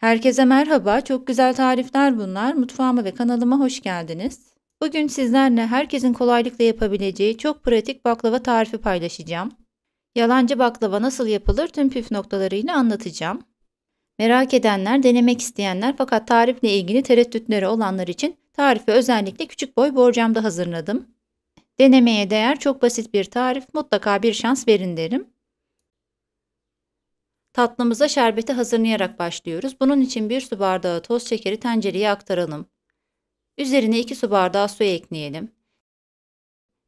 Herkese merhaba, çok güzel tarifler bunlar. Mutfağıma ve kanalıma hoş geldiniz. Bugün sizlerle herkesin kolaylıkla yapabileceği çok pratik baklava tarifi paylaşacağım. Yalancı baklava nasıl yapılır tüm püf noktalarıyla anlatacağım. Merak edenler, denemek isteyenler fakat tarifle ilgili tereddütleri olanlar için tarifi özellikle küçük boy borcamda hazırladım. Denemeye değer çok basit bir tarif, mutlaka bir şans verin derim. Tatlımıza şerbeti hazırlayarak başlıyoruz. Bunun için bir su bardağı toz şekeri tencereye aktaralım. Üzerine 2 su bardağı su ekleyelim.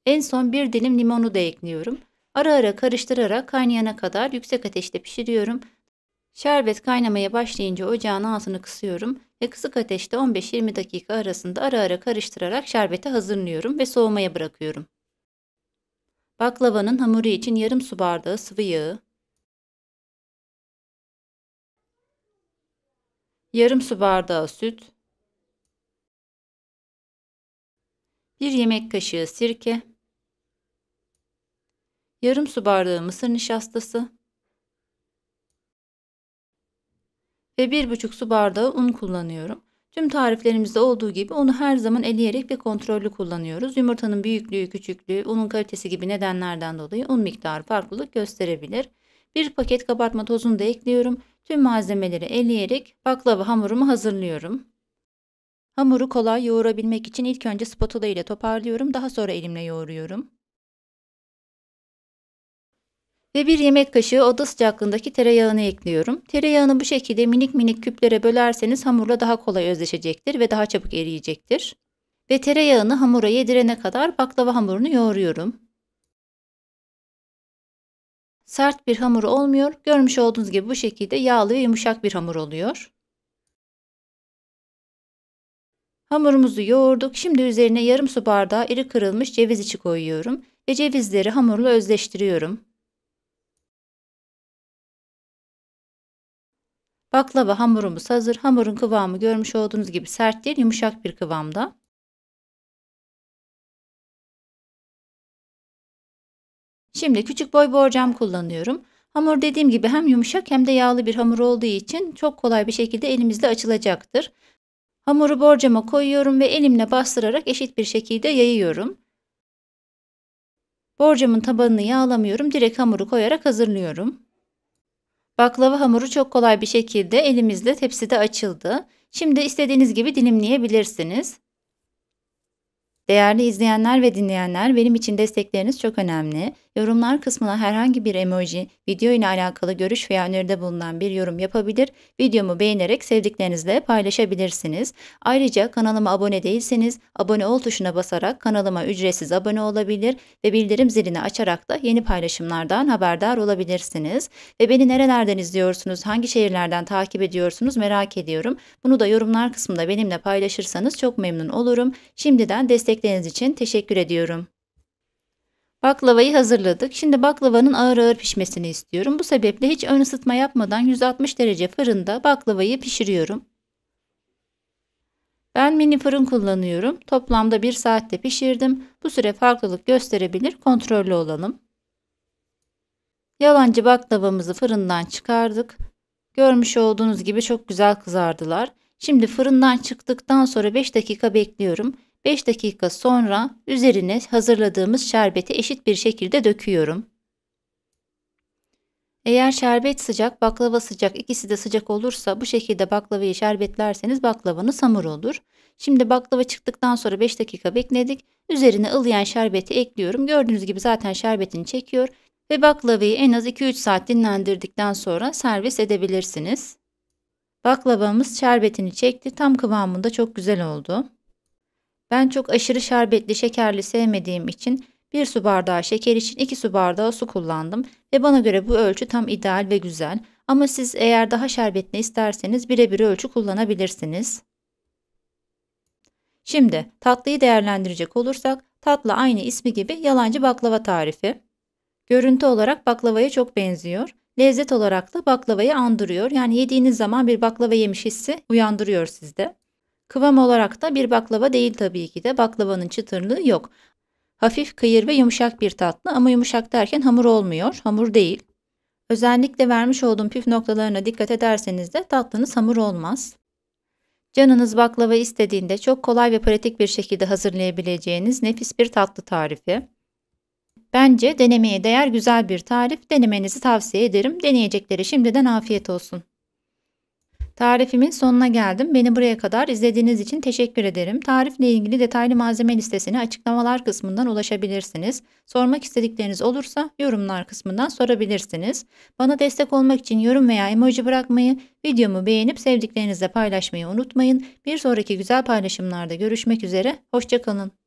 En son bir dilim limonu da ekliyorum. Ara ara karıştırarak kaynayana kadar yüksek ateşte pişiriyorum. Şerbet kaynamaya başlayınca ocağın altını kısıyorum ve kısık ateşte 15-20 dakika arasında ara ara karıştırarak şerbeti hazırlıyorum ve soğumaya bırakıyorum. Baklavanın hamuru için yarım su bardağı sıvı yağı, yarım su bardağı süt, 1 yemek kaşığı sirke, yarım su bardağı mısır nişastası ve 1,5 su bardağı un kullanıyorum. Tüm tariflerimizde olduğu gibi unu her zaman eleyerek ve kontrollü kullanıyoruz. Yumurtanın büyüklüğü, küçüklüğü, unun kalitesi gibi nedenlerden dolayı un miktarı farklılık gösterebilir. Bir paket kabartma tozunu da ekliyorum. Tüm malzemeleri eleyerek baklava hamurumu hazırlıyorum. Hamuru kolay yoğurabilmek için ilk önce spatula ile toparlıyorum. Daha sonra elimle yoğuruyorum. Ve bir yemek kaşığı oda sıcaklığındaki tereyağını ekliyorum. Tereyağını bu şekilde minik minik küplere bölerseniz hamurla daha kolay özleşecektir ve daha çabuk eriyecektir. Ve tereyağını hamura yedirene kadar baklava hamurunu yoğuruyorum sert bir hamur olmuyor. Görmüş olduğunuz gibi bu şekilde yağlı ve yumuşak bir hamur oluyor. Hamurumuzu yoğurduk. Şimdi üzerine yarım su bardağı iri kırılmış ceviz içi koyuyorum ve cevizleri hamurla özleştiriyorum. Baklava hamurumuz hazır. Hamurun kıvamı görmüş olduğunuz gibi sert değil, yumuşak bir kıvamda. Şimdi küçük boy borcam kullanıyorum. Hamur dediğim gibi hem yumuşak hem de yağlı bir hamur olduğu için çok kolay bir şekilde elimizle açılacaktır. Hamuru borcama koyuyorum ve elimle bastırarak eşit bir şekilde yayıyorum. Borcamın tabanını yağlamıyorum. Direkt hamuru koyarak hazırlıyorum. Baklava hamuru çok kolay bir şekilde elimizle tepside açıldı. Şimdi istediğiniz gibi dilimleyebilirsiniz. Değerli izleyenler ve dinleyenler benim için destekleriniz çok önemli. Yorumlar kısmına herhangi bir emoji, video ile alakalı görüş veya öneride bulunan bir yorum yapabilir, videomu beğenerek sevdiklerinizle paylaşabilirsiniz. Ayrıca kanalıma abone değilseniz abone ol tuşuna basarak kanalıma ücretsiz abone olabilir ve bildirim zilini açarak da yeni paylaşımlardan haberdar olabilirsiniz. Ve beni nerelerden izliyorsunuz, hangi şehirlerden takip ediyorsunuz merak ediyorum. Bunu da yorumlar kısmında benimle paylaşırsanız çok memnun olurum. Şimdiden destek destekleriniz için teşekkür ediyorum. Baklavayı hazırladık. Şimdi baklavanın ağır ağır pişmesini istiyorum. Bu sebeple hiç ön ısıtma yapmadan 160 derece fırında baklavayı pişiriyorum. Ben mini fırın kullanıyorum. Toplamda 1 saatte pişirdim. Bu süre farklılık gösterebilir. Kontrollü olalım. Yalancı baklavamızı fırından çıkardık. Görmüş olduğunuz gibi çok güzel kızardılar. Şimdi fırından çıktıktan sonra 5 dakika bekliyorum. 5 dakika sonra üzerine hazırladığımız şerbeti eşit bir şekilde döküyorum. Eğer şerbet sıcak, baklava sıcak, ikisi de sıcak olursa bu şekilde baklavayı şerbetlerseniz baklavanız hamur olur. Şimdi baklava çıktıktan sonra 5 dakika bekledik. Üzerine ılıyan şerbeti ekliyorum. Gördüğünüz gibi zaten şerbetini çekiyor ve baklavayı en az 2-3 saat dinlendirdikten sonra servis edebilirsiniz. Baklavamız şerbetini çekti. Tam kıvamında çok güzel oldu. Ben çok aşırı şerbetli şekerli sevmediğim için 1 su bardağı şeker için 2 su bardağı su kullandım ve bana göre bu ölçü tam ideal ve güzel. Ama siz eğer daha şerbetli isterseniz birebir ölçü kullanabilirsiniz. Şimdi tatlıyı değerlendirecek olursak tatlı aynı ismi gibi yalancı baklava tarifi. Görüntü olarak baklavaya çok benziyor. Lezzet olarak da baklavayı andırıyor. Yani yediğiniz zaman bir baklava yemiş hissi uyandırıyor sizde. Kıvam olarak da bir baklava değil tabii ki de baklavanın çıtırlığı yok. Hafif kıyır ve yumuşak bir tatlı ama yumuşak derken hamur olmuyor, hamur değil. Özellikle vermiş olduğum püf noktalarına dikkat ederseniz de tatlınız hamur olmaz. Canınız baklava istediğinde çok kolay ve pratik bir şekilde hazırlayabileceğiniz nefis bir tatlı tarifi. Bence denemeye değer güzel bir tarif. Denemenizi tavsiye ederim. Deneyeceklere şimdiden afiyet olsun. Tarifimin sonuna geldim. Beni buraya kadar izlediğiniz için teşekkür ederim. Tarifle ilgili detaylı malzeme listesini açıklamalar kısmından ulaşabilirsiniz. Sormak istedikleriniz olursa yorumlar kısmından sorabilirsiniz. Bana destek olmak için yorum veya emoji bırakmayı, videomu beğenip sevdiklerinizle paylaşmayı unutmayın. Bir sonraki güzel paylaşımlarda görüşmek üzere. Hoşçakalın.